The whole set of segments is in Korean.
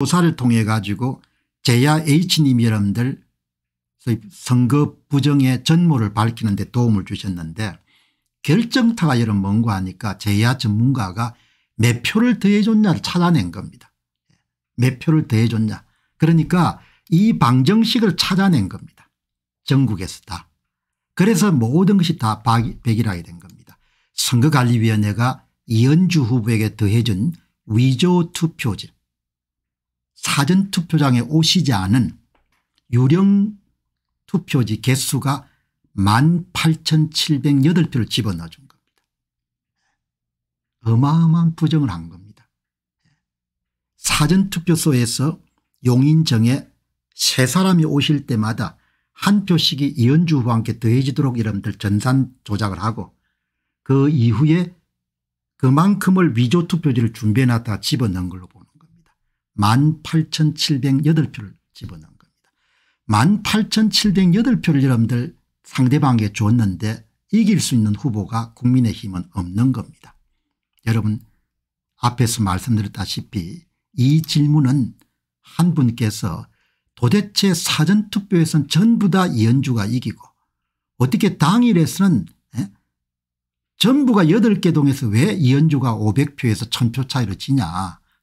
조사를 통해 가지고 제야 H님 여러분들 선거 부정의 전모를 밝히는 데 도움을 주셨는데 결정타가 여러 뭔가 하니까 제야 전문가가 몇 표를 더해줬냐를 찾아낸 겁니다. 몇 표를 더해줬냐. 그러니까 이 방정식을 찾아낸 겁니다. 전국에서 다. 그래서 모든 것이 다 백일하게 된 겁니다. 선거관리위원회가 이현주 후보에게 더해준 위조 투표지 사전투표장에 오시지 않은 유령 투표지 개수가 18,708표를 집어넣어준 겁니다. 어마어마한 부정을 한 겁니다. 사전투표소에서 용인정에 세 사람이 오실 때마다 한 표씩이 이현주 후와 함께 더해지도록 여러분들 전산 조작을 하고 그 이후에 그만큼을 위조 투표지를 준비해놨다 집어넣은 걸로 보 18,708표를 집어넣은 겁니다. 18,708표를 여러분들 상대방에게 줬는데 이길 수 있는 후보가 국민의힘은 없는 겁니다. 여러분 앞에서 말씀드렸다시피 이 질문은 한 분께서 도대체 사전투표에서는 전부 다 이현주가 이기고 어떻게 당일에서는 에? 예? 전부가 8개 동에서 왜 이현주가 500표에서 1000표 차이로 지냐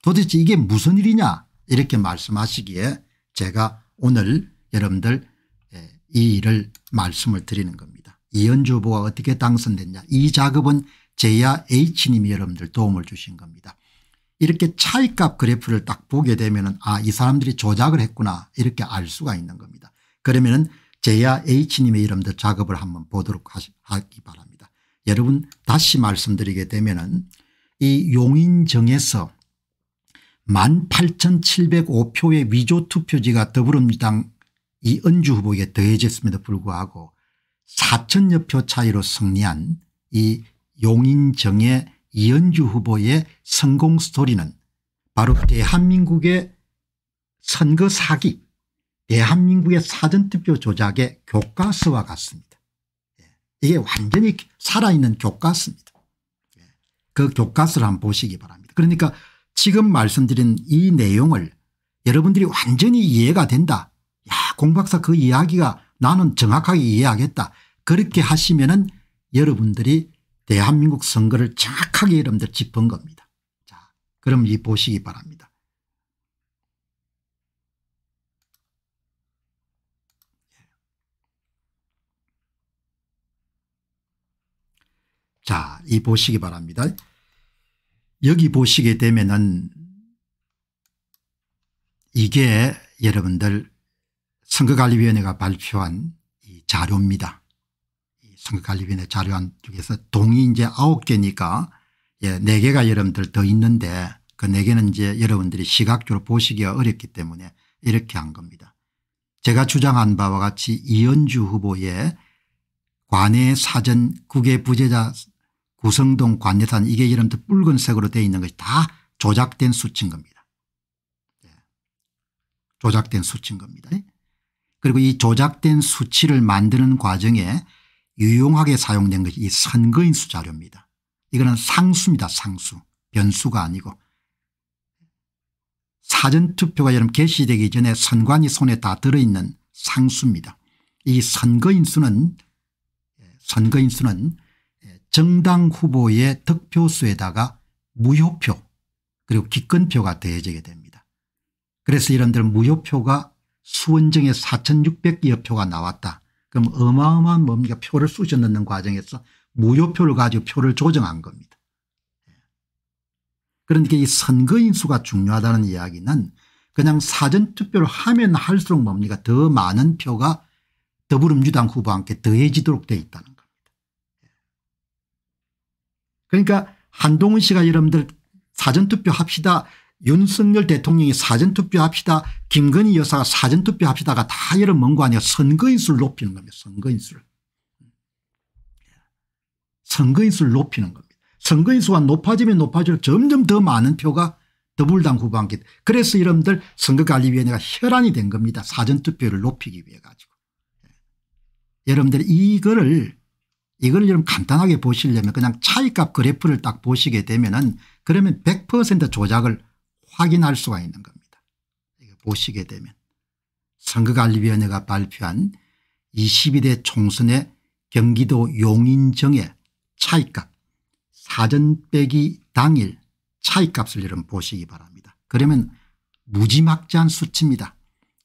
도대체 이게 무슨 일이냐 이렇게 말씀하시기에 제가 오늘 여러분들 예, 이 일을 말씀을 드리는 겁니다. 이현주 후보가 어떻게 당선됐냐 이 작업은 제야 H님이 여러분들 도움을 주신 겁니다. 이렇게 차이값 그래프를 딱 보게 되면 아이 사람들이 조작을 했구나 이렇게 알 수가 있는 겁니다. 그러면 제야 H님의 여러분들 작업을 한번 보도록 하 하기 바랍니다. 여러분 다시 말씀드리게 되면 은이 용인정에서 18,705표의 위조 투표지가 더불어민주당 이은주 후보에게 더해졌음에도 불구하고 4천여 표 차이로 승리한 이 용인정의 이은주 후보의 성공 스토리는 바로 대한민국의 선거 사기 대한민국의 사전투표 조작의 교과서와 같습니다. 예, 이게 완전히 살아있는 교과서입니다. 예, 그 교과서를 한번 보시기 바랍니다. 그러니까 지금 말씀드린 이 내용을 여러분들이 완전히 이해가 된다. 야 공박사 그 이야기가 나는 정확하게 이해하겠다. 그렇게 하시면 은 여러분들이 대한민국 선거를 정확하게 여러분들 짚은 겁니다. 자, 그럼 이 보시기 바랍니다. 자, 이 보시기 바랍니다. 여기 보시게 되면은 이게 여러분들 선거관리위원회가 발표한 이 자료입니다. 선거관리위원회 자료 안 중에서 동이 이제 9개니까 예, 4개가 여러분들 더 있는데 그 4개는 이제 여러분들이 시각적으로 보시기가 어렵기 때문에 이렇게 한 겁니다. 제가 주장한 바와 같이 이현주 후보의 관내 사전 국외 부재자 구성동 관여산 이게 이름부터 붉은색으로 되어 있는 것이 다 조작된 수치인 겁니다. 예. 조작된 수치인 겁니다. 그리고 이 조작된 수치를 만드는 과정에 유용하게 사용된 것이 이 선거인수 자료입니다. 이거는 상수입니다. 상수. 변수가 아니고. 사전투표가 여러분 개시되기 전에 선관위 손에 다 들어있는 상수입니다. 이 선거인수는 예, 선거인수는 정당 후보의 득표수에다가 무효표 그리고 기권표가 더해지게 됩니다. 그래서 이런들 무효표가 수원정에 4600여 표가 나왔다. 그럼 어마어마한 뭡니까 표를 쑤셔 넣는 과정에서 무효표를 가지고 표를 조정한 겁니다. 그러니까 이 선거인 수가 중요하다는 이야기는 그냥 사전투표를 하면 할수록 뭡니까 더 많은 표가 더불어민주당 후보와 함께 더해지도록 되어 있다는 그러니까 한동훈 씨가 여러분들 사전투표 합시다 윤석열 대통령이 사전투표 합시다 김건희 여사가 사전투표 합시다가 다여러 뭔거 아니야 선거인수를 높이는 겁니다. 선거인수를. 선거인수를 높이는 겁니다. 선거인수가 높아지면 높아질 점점 더 많은 표가 더불당 후보한테 그래서 여러분들 선거관리위원회가 혈안이 된 겁니다. 사전투표를 높이기 위해 가지고. 예. 여러분들 이거를 이걸 좀 간단하게 보시려면 그냥 차이값 그래프를 딱 보시게 되면은 그러면 100% 조작을 확인할 수가 있는 겁니다. 보시게 되면 선거관리위원회가 발표한 22대 총선의 경기도 용인정의 차익값 사전 빼기 당일 차익값을 여러분 보시기 바랍니다. 그러면 무지막지한 수치입니다.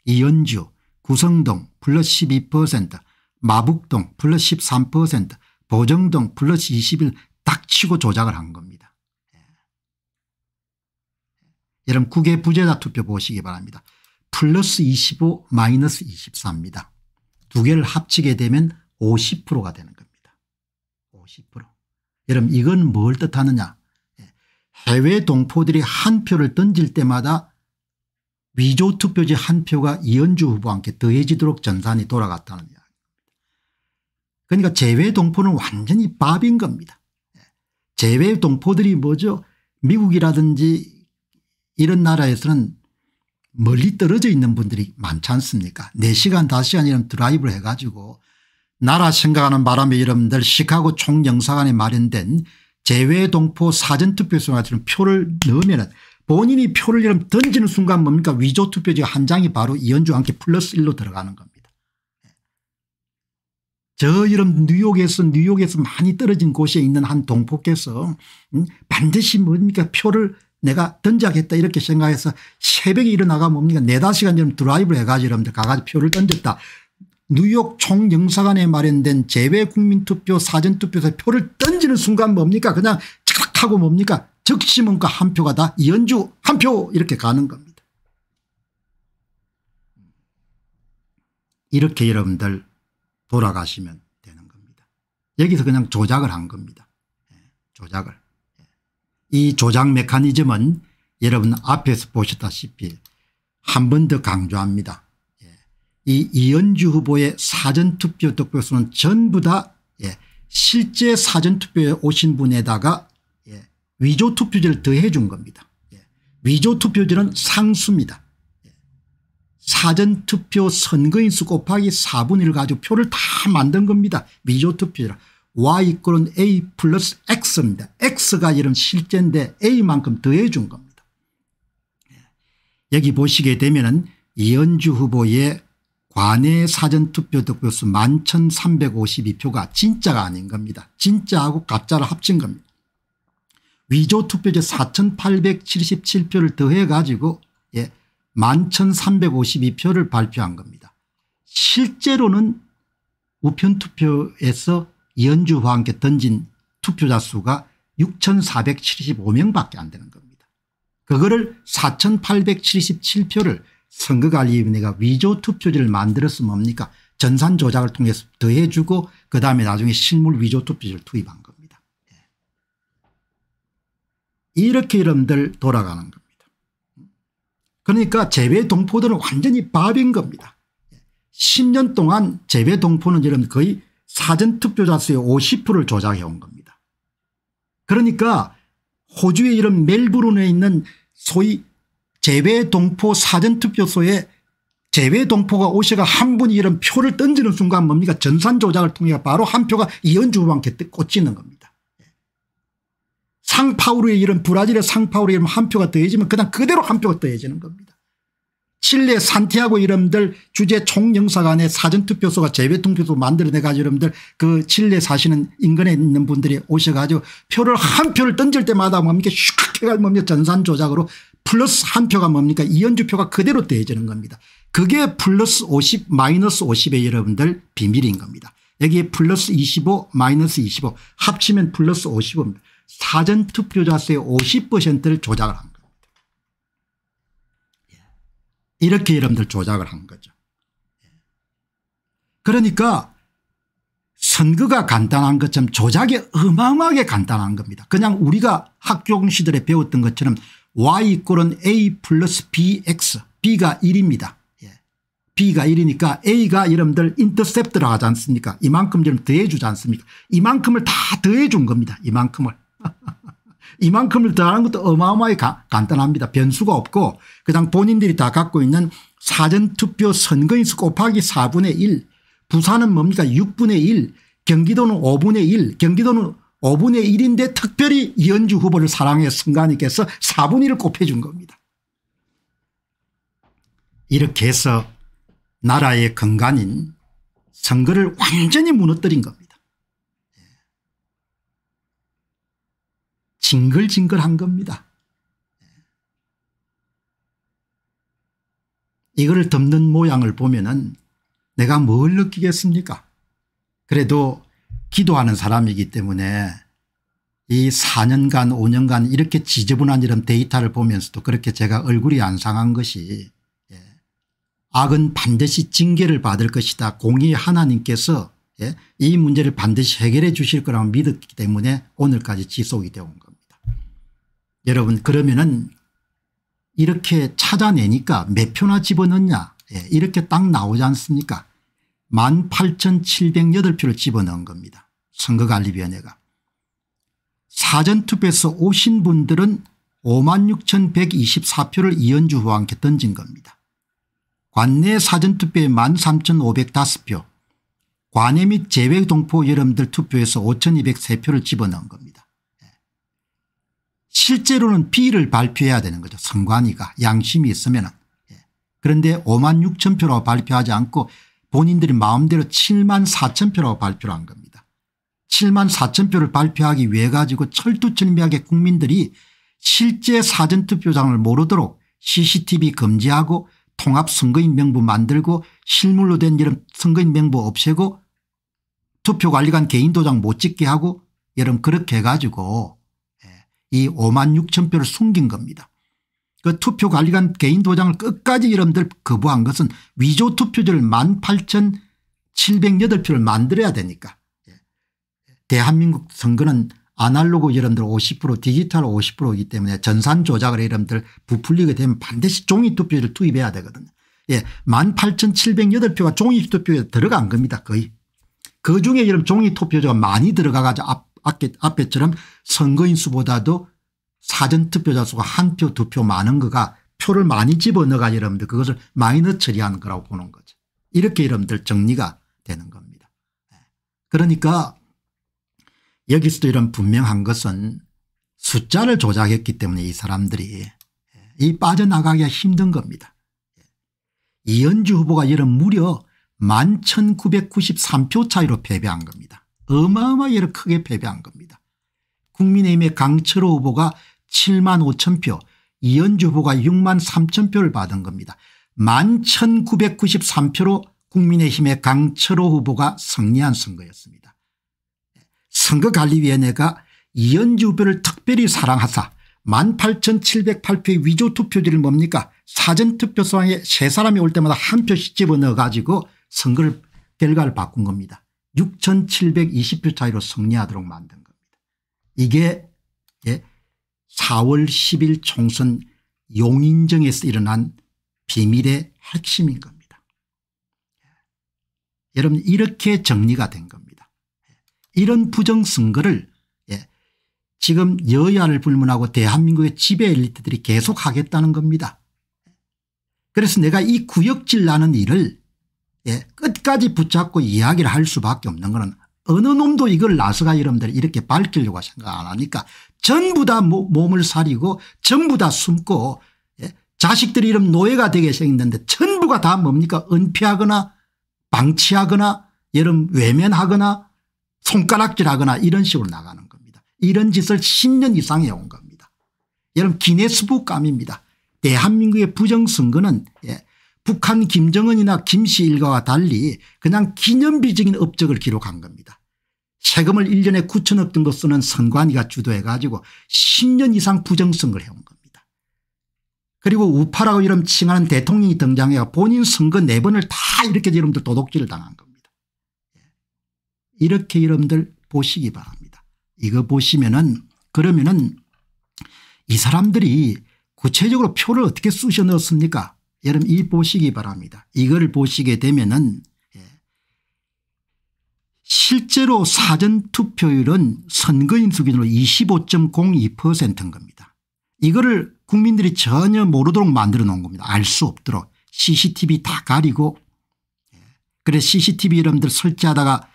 이연주 구성동 플러스 12% 마북동 플러스 13% 보정등 플러스 20일 닥치고 조작을 한 겁니다. 예. 여러분 국외 부재자 투표 보시기 바랍니다. 플러스 25 마이너스 24입니다. 두 개를 합치게 되면 50%가 되는 겁니다. 50%. 여러분 이건 뭘 뜻하느냐 예. 해외 동포들이 한 표를 던질 때마다 위조 투표지 한 표가 이현주 후보와 함께 더해지도록 전산이 돌아갔다는 그러니까 재외동포는 완전히 밥인 겁니다. 재외동포들이 뭐죠 미국이라든지 이런 나라에서는 멀리 떨어져 있는 분들이 많지 않습니까 4시간 5시간 이런 드라이브를 해가지고 나라 생각하는 바람에 여러분들 시카고 총영사관에 마련된 재외동포 사전투표소 같은 표를 넣으면 본인이 표를 여러분 던지는 순간 뭡니까 위조투표지 한 장이 바로 이현주와 함께 플러스 1로 들어가는 겁니다. 저 이런 뉴욕에서 뉴욕에서 많이 떨어진 곳에 있는 한 동포께서 음, 반드시 뭡니까 표를 내가 던져야겠다 이렇게 생각해서 새벽에 일어나가 뭡니까 네다 시간 전 드라이브를 해가지고 여러분들 가가지고 표를 던졌다. 뉴욕 총영사관에 마련된 재외국민투표 사전투표에서 표를 던지는 순간 뭡니까 그냥 착 하고 뭡니까 적시문과 한 표가 다 연주 한 표 이렇게 가는 겁니다. 이렇게 여러분들 돌아가시면 되는 겁니다. 여기서 그냥 조작을 한 겁니다. 예, 조작을. 예. 이 조작 메커니즘은 여러분 앞에서 보셨다시피 한 번 더 강조합니다. 예. 이 이현주 후보의 사전투표 득표수는 전부 다 실제 사전투표에 오신 분에다가 위조투표지를 더해 준 겁니다. 위조투표지는 상수입니다. 사전투표 선거인수 곱하기 4분의 1 가지고 표를 다 만든 겁니다. 미조투표라. y 이꼴은 a 플러스 x입니다. x가 이런 실제인데 a만큼 더해 준 겁니다. 네. 여기 보시게 되면 은 이현주 후보의 관내 사전투표 득표수 11,352표가 진짜가 아닌 겁니다. 진짜하고 가짜를 합친 겁니다. 위조투표제 4,877표를 더해 가지고 예, 11,352표를 발표한 겁니다. 실제로는 우편투표에서 이현주와 함께 던진 투표자 수가 6,475명밖에 안 되는 겁니다. 그거를 4,877표를 선거관리위원회가 위조투표지를 만들었으면 뭡니까 전산 조작을 통해서 더해주고 그다음에 나중에 실물 위조투표지를 투입한 겁니다. 예. 이렇게 여러분들 돌아가는 겁니다. 그러니까 재배 동포들은 완전히 밥인 겁니다. 10년 동안 재배 동포는 이런 거의 사전투표자 수의 50%를 조작해 온 겁니다. 그러니까 호주의 이런 멜브론에 있는 소위 재배 동포 사전투표소에 재배 동포가 오셔가 한 분이 이런 표를 던지는 순간 뭡니까 전산 조작을 통해 바로 한 표가 이현주 후보한테 꽂히는 겁니다. 상파우루의 이름 브라질의 상파우루의 이름 한 표가 더해지면 그냥 그대로 한 표가 더해지는 겁니다. 칠레 산티아고 이름들 주재 총영사관의 사전투표소가 재배투표소 만들어내가지고 여러분들 그 칠레 사시는 인근에 있는 분들이 오셔가지고 표를 한 표를 던질 때마다 뭡니까 슉 해가 뭡니 전산 조작으로 플러스 한 표가 뭡니까 이현주 표가 그대로 더해지는 겁니다. 그게 플러스 50 마이너스 50의 여러분들 비밀인 겁니다. 여기에 플러스 25 마이너스 25 합치면 플러스 50입니다. 사전투표자 세의 50%를 조작을 한 겁니다. 예. 이렇게 여러분들 조작을 한 거죠. 예. 그러니까 선거가 간단한 것처럼 조작이 어마어마하게 간단한 겁니다. 그냥 우리가 학종 시절에 배웠던 것처럼 y 꼴은 a 플러스 bx b가 1입니다. 예. b가 1이니까 a가 여러분들 인터셉트를 하지 않습니까 이만큼 좀 더해 주지 않습니까 이만큼을 다 더해 준 겁니다. 이만큼을 이만큼을 더하는 것도 어마어마하게 가, 간단합니다. 변수가 없고 그냥 본인들이 다 갖고 있는 사전투표 선거인수 곱하기 4분의 1 부산은 뭡니까 6분의 1 경기도는 5분의 1 경기도는 5분의 1인데 특별히 이현주 후보를 사랑해 승관님께서 4분의 1을 곱해준 겁니다. 이렇게 해서 나라의 근간인 선거를 완전히 무너뜨린 겁니다. 징글징글한 겁니다. 이거를 덮는 모양을 보면은 내가 뭘 느끼겠습니까? 그래도 기도하는 사람이기 때문에 이 4년간 5년간 이렇게 지저분한 이런 데이터를 보면서도 그렇게 제가 얼굴이 안 상한 것이 예. 악은 반드시 징계를 받을 것이다. 공의 하나님께서 예. 이 문제를 반드시 해결해 주실 거라고 믿었기 때문에 오늘까지 지속이 되온 겁니다. 여러분 그러면은 이렇게 찾아내니까 몇 표나 집어넣냐 예, 이렇게 딱 나오지 않습니까 18,708표를 집어넣은 겁니다. 선거관리위원회가. 사전투표에서 오신 분들은 56,124표를 이현주 후한테 던진 겁니다. 관내 사전투표에 13,505표, 관외및 제외 동포 여러분들 투표에서 5,203표를 집어넣은 겁니다. 실제로는 비를 발표해야 되는 거죠. 선관위가 양심이 있으면 은 예. 그런데 5만 6천 표로 발표하지 않고 본인들이 마음대로 7만 4천 표로 발표를 한 겁니다. 7만 4천 표를 발표하기 위해 가지고 철두철미하게 국민들이 실제 사전투표장을 모르도록 CCTV 금지하고 통합선거인 명부 만들고 실물로 된 이런 선거인 명부 없애고 투표관리관 개인 도장 못 찍게 하고 여러분 그렇게 해가지고 이 5만 6천 표를 숨긴 겁니다. 그 투표관리관 개인 도장을 끝까지 여러분들 거부한 것은 위조 투표지를 1만 8천 708표를 만들어야 되니까 예. 대한민국 선거는 아날로그 여러분들 50% 디지털 50%이기 때문에 전산 조작을 여러분들 부풀리게 되면 반드시 종이투표를 투입해야 되거든요. 예, 18,708표가 종이투표에 들어간 겁니다. 거의. 그중에 여러분 종이투표자가 많이 들어가가지고 앞 앞에처럼 선거인 수보다도 사전투표자 수가 한 표 두 표 많은 거가 표를 많이 집어넣어가 여러분들 그것을 마이너 처리한 거라고 보는 거죠. 이렇게 여러분들 정리가 되는 겁니다. 예. 그러니까 여기서도 이런 분명한 것은 숫자를 조작했기 때문에 이 사람들이 예, 이 빠져나가기가 힘든 겁니다. 예. 이현주 후보가 이런 무려 11,993표 차이로 패배한 겁니다. 어마어마하게 크게 패배한 겁니다. 국민의힘의 강철호 후보가 7만 5천 표 이현주 후보가 6만 3천 표를 받은 겁니다. 11,993표로 국민의힘의 강철호 후보가 승리한 선거였습니다. 선거관리위원회가 이현주 후보를 특별히 사랑하사 18,708표의 위조투표지를 뭡니까 사전투표소에 세 사람이 올 때마다 한 표씩 집어넣어 가지고 선거 결과를 바꾼 겁니다. 6,720표 차이로 승리하도록 만든 겁니다. 이게 4월 예, 10일 총선 용인정에서 일어난 비밀의 핵심인 겁니다. 예. 여러분 이렇게 정리가 된 겁니다. 예. 이런 부정선거를 지금 여야를 불문하고 대한민국의 지배 엘리트들이 계속하겠다는 겁니다. 그래서 내가 이 구역질 나는 일을 예, 끝까지 붙잡고 이야기를 할 수밖에 없는 것은 어느 놈도 이걸 나서가 여러분들이 렇게 밝히려고 생각 안 하니까 전부 다 몸을 사리고 전부 다 숨고 예? 자식들이 이런 노예가 되게 생겼는데 전부가 다 뭡니까 은폐하거나 방치하거나 여름 외면하거나 손가락질하거나 이런 식으로 나가는 겁니다. 이런 짓을 10년 이상 해온 겁니다. 여러분 기네스북 감입니다. 대한민국의 부정선거는 예, 북한 김정은이나 김씨 일가와 달리 그냥 기념비적인 업적을 기록한 겁니다. 세금을 1년에 9천억 정도 쓰는 선관위가 주도해 가지고 10년 이상 부정선거를 해온 겁니다. 그리고 우파라고 이름 칭하는 대통령이 등장해 본인 선거 4번을 다 이렇게 여러분들 도둑질을 당한 겁니다. 예. 이렇게 여러분들 보시기 바랍니다. 이거 보시면은 그러면은 이 사람들이 구체적으로 표를 어떻게 쑤셔 넣었습니까 여러분 이 보시기 바랍니다. 이걸 보시게 되면은 예, 실제로 사전투표율은 선거인수 준으로 25.02%인 겁니다. 이거를 국민들이 전혀 모르도록 만들어 놓은 겁니다. 알 수 없도록 CCTV 다 가리고 예, 그래 CCTV 여러분들 설치하다가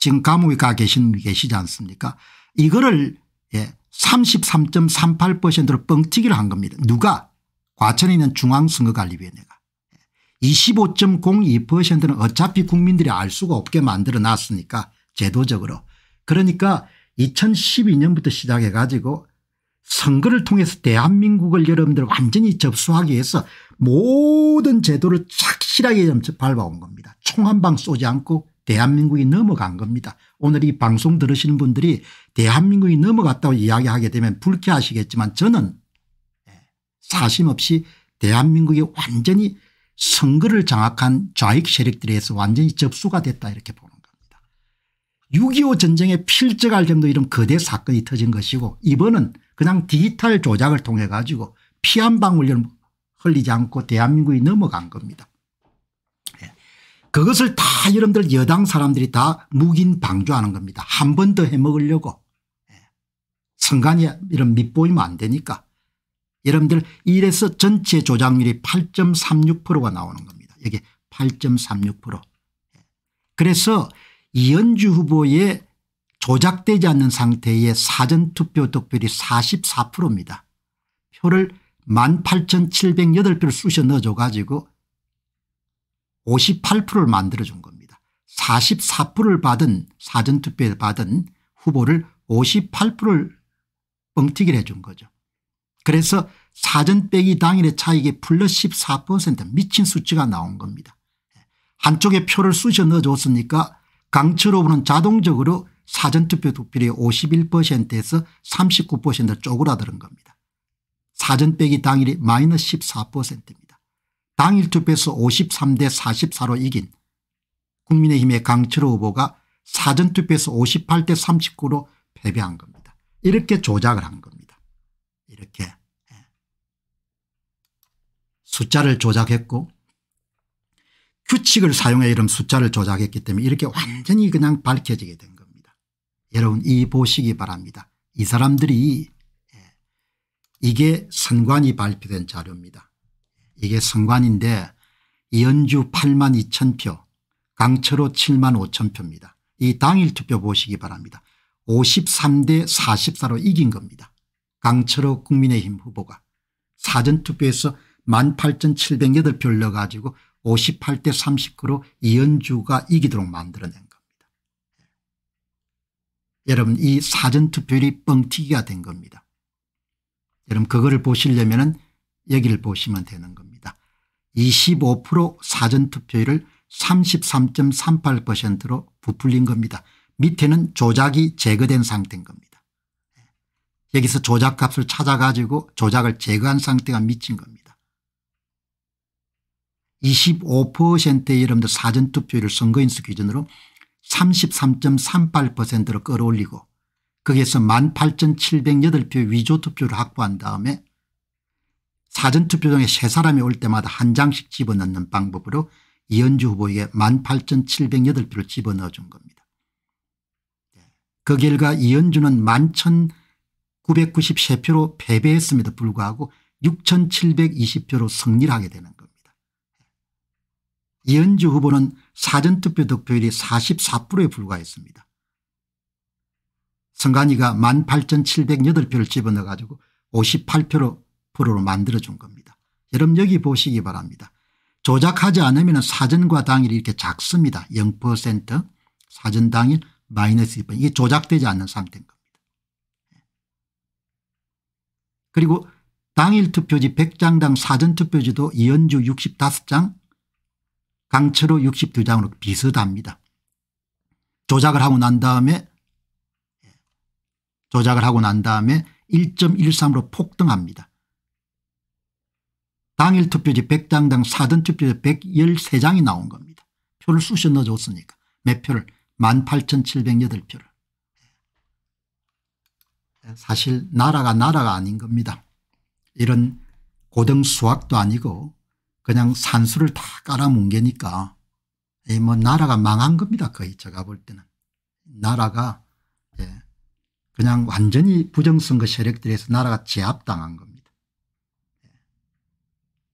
지금 감옥에 가 계신, 계시지 않습니까 이거를 예, 33.38%로 뻥튀기를 한 겁니다. 누가 과천에 있는 중앙선거관리위원회가 25.02%는 어차피 국민들이 알 수가 없게 만들어 놨으니까 제도적으로 그러니까 2012년부터 시작해 가지고 선거를 통해서 대한민국을 여러분들 완전히 접수하기 위해서 모든 제도를 착실하게 밟아온 겁니다. 총 한 방 쏘지 않고 대한민국이 넘어간 겁니다. 오늘 이 방송 들으시는 분들이 대한민국이 넘어갔다고 이야기하게 되면 불쾌하시겠지만 저는 사심 없이 대한민국이 완전히 선거를 장악한 좌익 세력들에 서 완전히 접수가 됐다 이렇게 보는 겁니다. 6.25 전쟁에 필적할 정도 이런 거대 사건이 터진 것이고 이번은 그냥 디지털 조작을 통해 가지고 피한 방울을 흘리지 않고 대한민국이 넘어간 겁니다. 예. 그것을 다 여러분들 여당 사람들이 다 묵인 방조하는 겁니다. 한 번 더 해먹으려고. 예. 선관위 이런 밑보이면 안 되니까. 여러분들 이래서 전체 조작률이 8.36%가 나오는 겁니다. 여기 8.36% 그래서 이현주 후보의 조작되지 않는 상태의 사전투표 득표율이 44%입니다. 표를 18,708표를 쑤셔 넣어줘 가지고 58%를 만들어준 겁니다. 44%를 받은 사전투표에 받은 후보를 58%를 뻥튀기를 해준 거죠. 그래서 사전 빼기 당일의 차익이 플러스 14% 미친 수치가 나온 겁니다. 한쪽에 표를 쑤셔 넣어줬으니까 강철호부는 자동적으로 사전투표 투표율이 51%에서 39% 쪼그라드는 겁니다. 사전 빼기 당일이 마이너스 14%입니다. 당일 투표에서 53대 44로 이긴 국민의힘의 강철호 후보가 사전투표에서 58대 39로 패배한 겁니다. 이렇게 조작을 한 겁니다. 이렇게 예. 숫자를 조작했고 규칙을 사용해 이런 숫자를 조작했기 때문에 이렇게 완전히 그냥 밝혀지게 된 겁니다. 여러분 이 보시기 바랍니다. 이 사람들이 예. 이게 선관이 발표된 자료입니다. 이게 선관인데 연주 8만 2천 표 강철호 7만 5천 표입니다. 이 당일 투표 보시기 바랍니다. 53대 44로 이긴 겁니다. 강철호 국민의힘 후보가 사전투표에서 18,708표를 넣어가지고 58대 39로 이현주가 이기도록 만들어낸 겁니다. 예. 여러분 이 사전투표율이 뻥튀기가 된 겁니다. 여러분 그거를 보시려면 여기를 보시면 되는 겁니다. 25% 사전투표율을 33.38%로 부풀린 겁니다. 밑에는 조작이 제거된 상태인 겁니다. 여기서 조작값을 찾아가지고 조작을 제거한 상태가 미친 겁니다. 25%의 여러분들 사전투표율을 선거인수 기준으로 33.38%로 끌어올리고 거기에서 1 8 7 0 8표 위조투표를 확보한 다음에 사전투표장에 세 사람이 올 때마다 한 장씩 집어넣는 방법으로 이현주 후보에게 18,708표를 집어넣어 준 겁니다. 그 결과 이현주는 11,000 993표로 패배했음에도 불구하고 6720표로 승리를 하게 되는 겁니다. 이현주 후보는 사전투표 득표율이 44%에 불과했습니다. 선관위가 18,708표를 집어넣어 가지고 5 8로 프로로 만들어준 겁니다. 여러분 여기 보시기 바랍니다. 조작하지 않으면 사전과 당일이 이렇게 작습니다. 0% 사전 당일 마이너스 2번 이게 조작되지 않는 상태인 겁니다. 그리고 당일 투표지 100장당 사전투표지도 이현주 65장 강철호 62장으로 비슷합니다. 조작을 하고 난 다음에 예, 조작을 하고 난 다음에 1.13으로 폭등합니다. 당일 투표지 100장당 사전 투표지 113장이 나온 겁니다. 표를 쑤셔 넣어줬으니까 몇 표를 18,708표를. 사실 나라가 나라가 아닌 겁니다. 이런 고등 수학도 아니고 그냥 산수를 다 깔아뭉개니까 뭐 나라가 망한 겁니다. 거의 제가 볼 때는. 나라가 예, 그냥 완전히 부정선거 세력들에서 나라가 제압당한 겁니다. 예.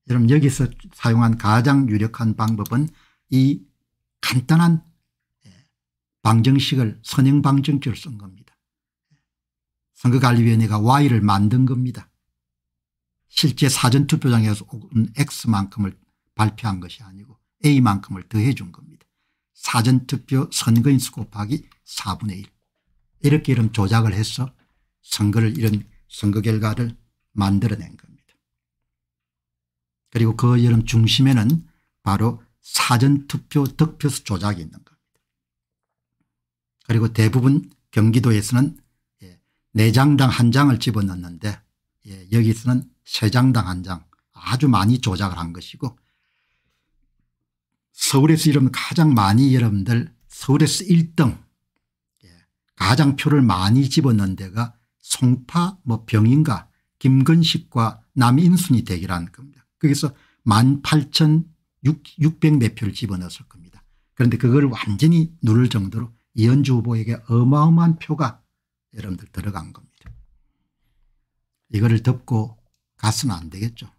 여러분 여기서 사용한 가장 유력한 방법은 이 간단한 예, 방정식을 선행방정식을 쓴 겁니다. 선거관리위원회가 Y를 만든 겁니다. 실제 사전투표장에서 온 X만큼을 발표한 것이 아니고 A만큼을 더해 준 겁니다. 사전투표 선거인수 곱하기 4분의 1. 이렇게 이런 조작을 해서 선거를 이런 선거 결과를 만들어낸 겁니다. 그리고 그 여름 중심에는 바로 사전투표 득표수 조작이 있는 겁니다. 그리고 대부분 경기도에서는 4장당 한 장을 집어넣는데 예, 여기서는 3장당 한 장 아주 많이 조작을 한 것이고 서울에서 이름 가장 많이 여러분들 서울에서 1등 예, 가장 표를 많이 집어넣은 데가 송파 뭐 병인가 김근식과 남인순이 대결는 겁니다. 거기서 18,600 몇 표를 집어넣었을 겁니다. 그런데 그걸 완전히 누를 정도로 이현주 후보에게 어마어마한 표가 여러분들 들어간 겁니다. 이거를 덮고 가서는 안 되겠죠.